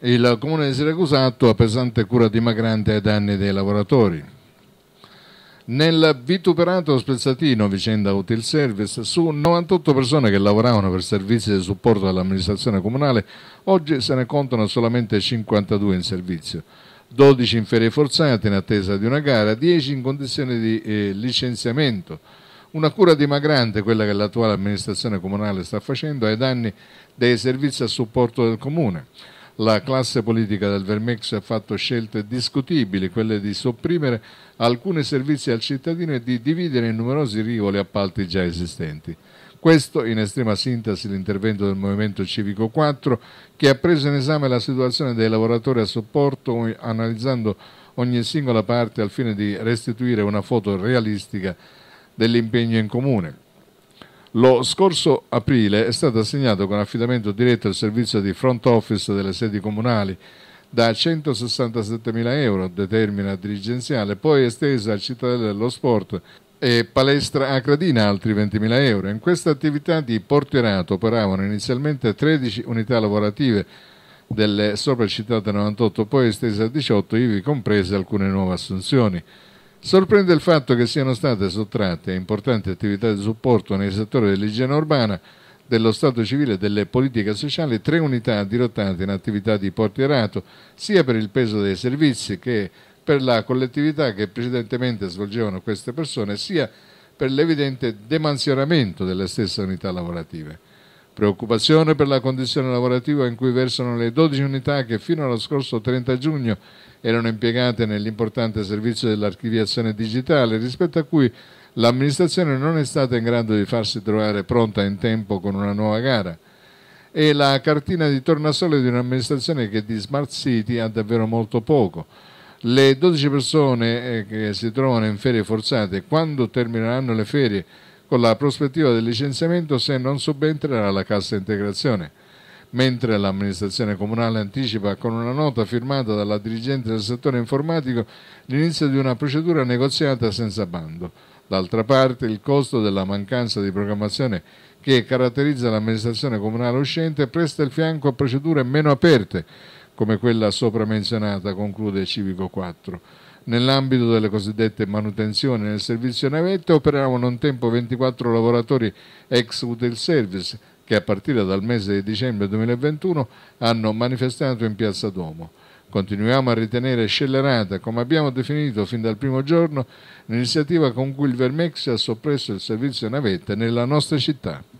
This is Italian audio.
il Comune di Siracusa attua pesante cura dimagrante ai danni dei lavoratori. Nel vituperato Spezzatino, vicenda Util Service, su 98 persone che lavoravano per servizi di supporto all'amministrazione comunale, oggi se ne contano solamente 52 in servizio. 12 in ferie forzate in attesa di una gara, 10 in condizioni di eh, licenziamento. Una cura dimagrante, quella che l'attuale amministrazione comunale sta facendo, ai danni dei servizi a supporto del comune. La classe politica del Vermex ha fatto scelte discutibili, quelle di sopprimere alcuni servizi al cittadino e di dividere in numerosi rivoli appalti già esistenti. Questo in estrema sintesi l'intervento del Movimento Civico 4 che ha preso in esame la situazione dei lavoratori a supporto analizzando ogni singola parte al fine di restituire una foto realistica dell'impegno in comune. Lo scorso aprile è stato assegnato con affidamento diretto il servizio di front office delle sedi comunali da 167.000 euro, determina dirigenziale, poi estesa al Cittadella dello Sport e Palestra Acradina altri 20.000 euro. In questa attività di portierato operavano inizialmente 13 unità lavorative delle sopra citate 98, poi estese a 18, ivi comprese alcune nuove assunzioni. Sorprende il fatto che siano state sottratte a importanti attività di supporto nel settore dell'igiene urbana, dello Stato civile e delle politiche sociali tre unità dirottate in attività di portierato, sia per il peso dei servizi che per la collettività che precedentemente svolgevano queste persone, sia per l'evidente demansionamento delle stesse unità lavorative. Preoccupazione per la condizione lavorativa in cui versano le 12 unità che fino allo scorso 30 giugno erano impiegate nell'importante servizio dell'archiviazione digitale, rispetto a cui l'amministrazione non è stata in grado di farsi trovare pronta in tempo con una nuova gara. È la cartina di tornasole di un'amministrazione che di Smart City ha davvero molto poco. Le 12 persone eh, che si trovano in ferie forzate, quando termineranno le ferie, con la prospettiva del licenziamento se non subentrerà la cassa integrazione, mentre l'amministrazione comunale anticipa con una nota firmata dalla dirigente del settore informatico l'inizio di una procedura negoziata senza bando. D'altra parte il costo della mancanza di programmazione che caratterizza l'amministrazione comunale uscente presta il fianco a procedure meno aperte, come quella sopra menzionata, conclude Civico 4. Nell'ambito delle cosiddette manutenzioni nel servizio navette operavano un tempo 24 lavoratori ex Util Service che a partire dal mese di dicembre 2021 hanno manifestato in Piazza Duomo. Continuiamo a ritenere scellerata, come abbiamo definito fin dal primo giorno, l'iniziativa con cui il Vermex ha soppresso il servizio navette nella nostra città.